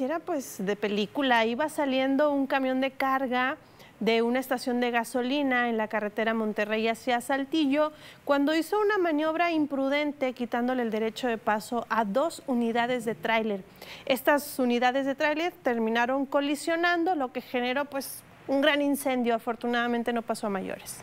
era pues de película, iba saliendo un camión de carga de una estación de gasolina en la carretera Monterrey hacia Saltillo, cuando hizo una maniobra imprudente quitándole el derecho de paso a dos unidades de tráiler. Estas unidades de tráiler terminaron colisionando, lo que generó pues un gran incendio. Afortunadamente no pasó a mayores.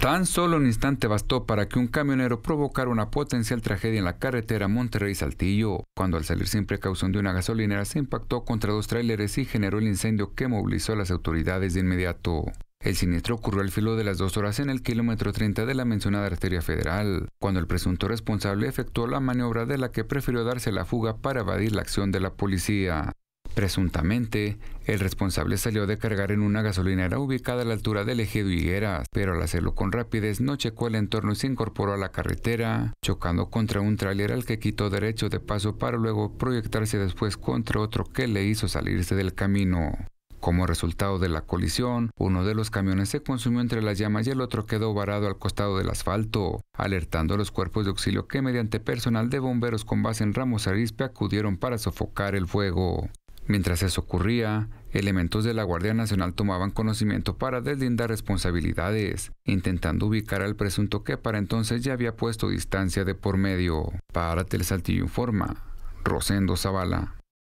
Tan solo un instante bastó para que un camionero provocara una potencial tragedia en la carretera Monterrey-Saltillo, cuando al salir sin precaución de una gasolinera se impactó contra dos tráileres y generó el incendio que movilizó a las autoridades de inmediato. El siniestro ocurrió al filo de las dos horas en el kilómetro 30 de la mencionada arteria federal, cuando el presunto responsable efectuó la maniobra de la que prefirió darse la fuga para evadir la acción de la policía. Presuntamente, el responsable salió de cargar en una gasolinera ubicada a la altura del ejido Higueras, pero al hacerlo con rapidez no checó el entorno y se incorporó a la carretera, chocando contra un tráiler al que quitó derecho de paso para luego proyectarse después contra otro que le hizo salirse del camino. Como resultado de la colisión, uno de los camiones se consumió entre las llamas y el otro quedó varado al costado del asfalto, alertando a los cuerpos de auxilio que mediante personal de bomberos con base en Ramos Arispe acudieron para sofocar el fuego. Mientras eso ocurría, elementos de la Guardia Nacional tomaban conocimiento para deslindar responsabilidades, intentando ubicar al presunto que para entonces ya había puesto distancia de por medio. Para Telesaltillo informa, Rosendo Zavala.